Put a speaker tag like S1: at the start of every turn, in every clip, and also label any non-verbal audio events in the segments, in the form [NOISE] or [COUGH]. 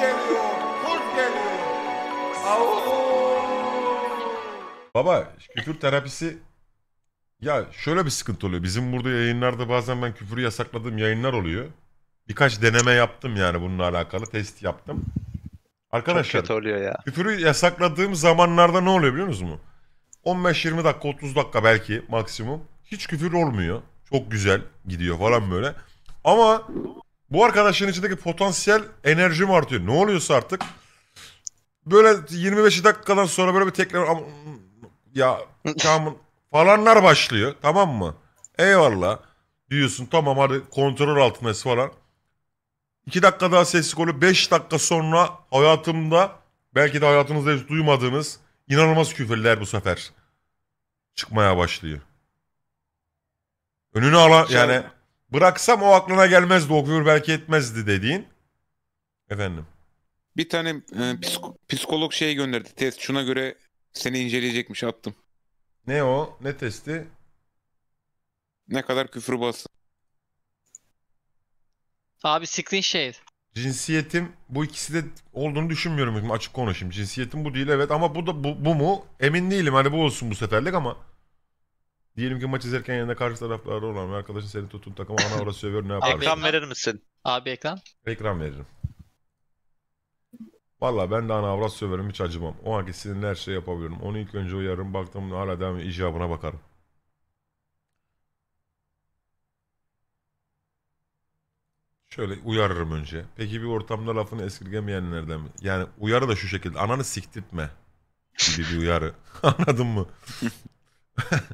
S1: geliyor, kurt geliyor. Baba küfür terapisi ya şöyle bir sıkıntı oluyor. Bizim burada yayınlarda bazen ben küfürü yasakladığım yayınlar oluyor. Birkaç deneme yaptım yani bununla alakalı test yaptım. Arkadaşlar oluyor ya. küfürü yasakladığım zamanlarda ne oluyor biliyor musunuz mu? 15-20 dakika 30 dakika belki maksimum. Hiç küfür olmuyor. Çok güzel gidiyor falan böyle. Ama bu arkadaşın içindeki potansiyel enerjim artıyor. Ne oluyorsa artık. Böyle 25 dakikadan sonra böyle bir tekrar ya [LAUGHS] tamam falanlar başlıyor tamam mı? Eyvallah diyorsun tamam hadi kontrol altındayız falan. 2 dakika daha sessiz oluyor. 5 dakika sonra hayatımda belki de hayatınızda hiç duymadığınız inanılmaz küfürler bu sefer çıkmaya başlıyor. Önünü alan şey- yani Bıraksam o aklına gelmezdi okuyor belki etmezdi dediğin. Efendim. Bir tane e, psiko- psikolog şey gönderdi test şuna göre seni inceleyecekmiş attım. Ne o? Ne testi? Ne kadar küfür bastın. Abi siktin şey. Cinsiyetim bu ikisi de olduğunu düşünmüyorum. Açık konuşayım. Cinsiyetim bu değil evet ama bu da bu, bu mu? Emin değilim. Hani bu olsun bu seferlik ama. Diyelim ki maç izlerken yanında karşı taraflarda olan bir arkadaşın seni tutun takıma ana orası sövüyor ne yaparsın? Ekran verir misin? Abi ekran. Ekran veririm. Valla ben de ana avrat söverim hiç acımam. O anki sinirli her şey yapabilirim. Onu ilk önce uyarım baktım hala devam icabına bakarım. Şöyle uyarırım önce. Peki bir ortamda lafını esirgemeyenlerden mi? Yani uyarı da şu şekilde. Ananı siktirtme gibi bir uyarı. [LAUGHS] Anladın mı? [LAUGHS]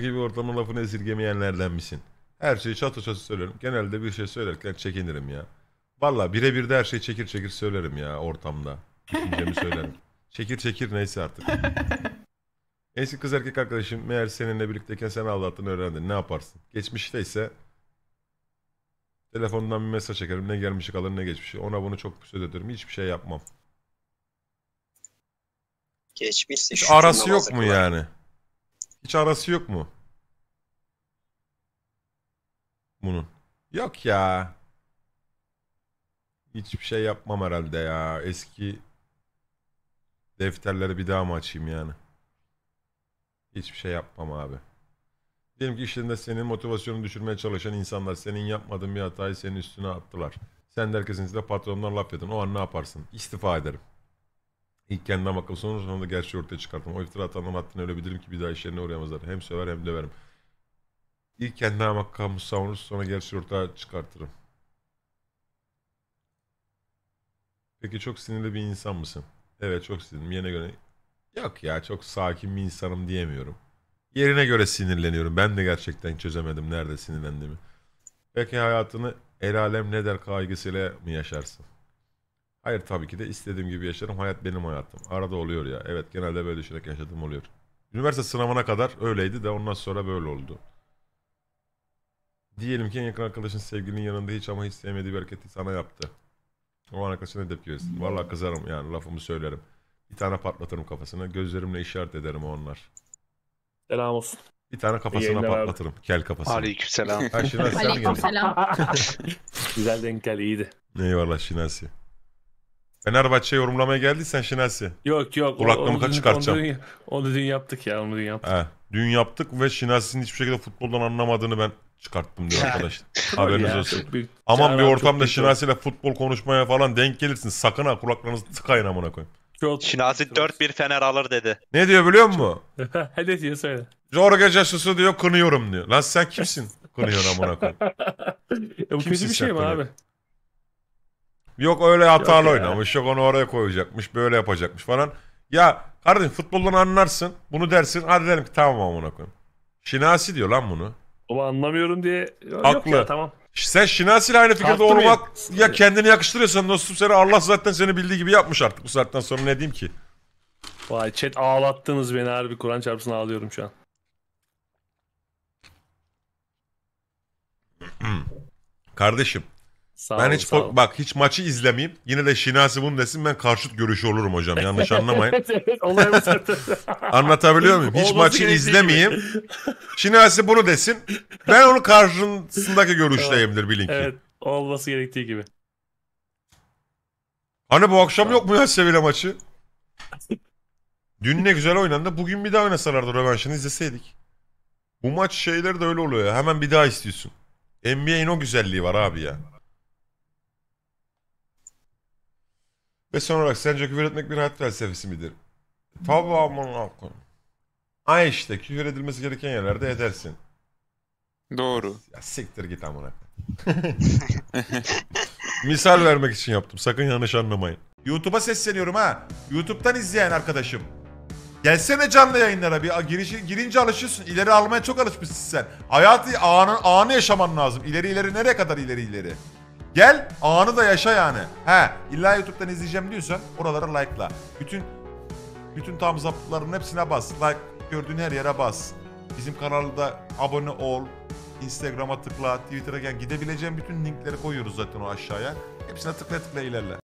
S1: gibi ortamın lafını esirgemeyenlerden misin? Her şeyi çatı çatı söylerim. Genelde bir şey söylerken çekinirim ya. Valla birebir de her şeyi çekir çekir söylerim ya ortamda. Düşüncemi söylerim. Çekir çekir neyse artık. [LAUGHS] Eski kız erkek arkadaşım meğer seninle birlikteyken sen aldattığını öğrendin. Ne yaparsın? Geçmişte ise telefondan bir mesaj çekerim. Ne gelmişi kalır ne geçmişi. Ona bunu çok söz ederim. Hiçbir şey yapmam. Geçmişse arası yok mu yani? Hiç arası yok mu? Bunun. Yok ya. Hiçbir şey yapmam herhalde ya. Eski defterleri bir daha mı açayım yani? Hiçbir şey yapmam abi. Diyelim ki işlerinde senin motivasyonunu düşürmeye çalışan insanlar senin yapmadığın bir hatayı senin üstüne attılar. Sen de herkesin size patronlar laf edin. O an ne yaparsın? İstifa ederim. İlk kendime bakalım sonra sonra da gerçeği ortaya çıkarttım. O iftira atanların haddini öyle bilirim ki bir daha işlerine uğrayamazlar. Hem söver hem döverim. İlk kendime bakalım savunur sonra gerçeği ortaya çıkartırım. Peki çok sinirli bir insan mısın? Evet çok sinirliyim. Yerine göre... Yok ya çok sakin bir insanım diyemiyorum. Yerine göre sinirleniyorum. Ben de gerçekten çözemedim nerede sinirlendiğimi. Peki hayatını el alem ne der kaygısıyla mı yaşarsın? Hayır tabii ki de istediğim gibi yaşarım. Hayat benim hayatım. Arada oluyor ya. Evet genelde böyle düşünerek yaşadığım oluyor. Üniversite sınavına kadar öyleydi de ondan sonra böyle oldu. Diyelim ki en yakın arkadaşın sevgilinin yanında hiç ama hiç sevmediği bir hareketi sana yaptı. O an arkadaşına ne tepki verirsin? Valla kızarım yani lafımı söylerim. Bir tane patlatırım kafasına. Gözlerimle işaret ederim onlar. Selam olsun. Bir tane kafasına yayınlar abi. patlatırım. Kel kafasına. Aleykümselam. Ha Şinasi sen mi [LAUGHS] Güzel denk geldi iyiydi. Eyvallah Şinasi. Fenerbahçe yorumlamaya geldiysen Şinasi. Yok yok. Kulaklığımı kaç çıkartacağım. Onu dün, onu dün yaptık ya onu dün yaptık. He, dün yaptık ve Şinasi'nin hiçbir şekilde futboldan anlamadığını ben çıkarttım diyor [LAUGHS] arkadaşlar. Haberiniz ya, olsun. Büyük, Aman bir ortamda Şinasi ile futbol konuşmaya falan denk gelirsin. Sakın ha kulaklarınızı tıkayın amına koyun. Şinasi 4-1 Fener alır dedi. Ne diyor biliyor musun? Hadi [LAUGHS] diyor söyle. Jorge Jesus'u diyor kınıyorum diyor. Lan sen kimsin? [LAUGHS] Kınıyorum amına koyayım. bu kötü bir şey mi abi? Yok öyle hatalı Yok ya. oynamış. Yok onu oraya koyacakmış. Böyle yapacakmış falan. Ya kardeşim futboldan anlarsın. Bunu dersin. Hadi derim ki tamam amına koyayım. Şinasi diyor lan bunu. Ama anlamıyorum diye. Yok ya tamam. Sen Şinasi ile aynı fikirde Haklı mıyım? olmak ya kendini yakıştırıyorsan dostum seni Allah zaten seni bildiği gibi yapmış artık bu saatten sonra ne diyeyim ki? Vay chat ağlattınız beni harbi Kur'an çarpsın ağlıyorum şu an. [CLEARS THROAT] Kardeşim Sağ ben olun, hiç sağ bak hiç maçı izlemeyeyim. Yine de Şinasi bunu desin ben karşıt görüşü olurum hocam. Yanlış [LAUGHS] anlamayın. evet, [LAUGHS] Anlatabiliyor muyum? Hiç Olması maçı gerektiği izlemeyeyim. Şinasi bunu desin. Ben onun karşısındaki görüşteyimdir bilin ki. Evet, olması gerektiği gibi. Hani bu akşam yok mu ya Sevilla maçı? Dün ne güzel oynandı. Bugün bir daha oynasalardı rövanşını izleseydik. Bu maç şeyleri de öyle oluyor ya. Hemen bir daha istiyorsun. NBA'in o güzelliği var abi ya. Ve son olarak sence küfür etmek bir hayat felsefesi midir? Tamamen alkol. Ay işte küfür edilmesi gereken yerlerde edersin. Doğru. Ya siktir git amına. [LAUGHS] Misal vermek için yaptım. Sakın yanlış anlamayın. YouTube'a sesleniyorum ha. YouTube'dan izleyen arkadaşım. Gelsene canlı yayınlara bir girişi, girince alışıyorsun. İleri almaya çok alışmışsın sen. Hayatı anı, anı yaşaman lazım. İleri ileri nereye kadar ileri ileri? Gel anı da yaşa yani. He illa YouTube'dan izleyeceğim diyorsan oralara like'la. Bütün bütün tam zaptların hepsine bas. Like gördüğün her yere bas. Bizim kanalda abone ol. Instagram'a tıkla, Twitter'a gel. Gidebileceğin bütün linkleri koyuyoruz zaten o aşağıya. Hepsine tıkla tıkla ilerle.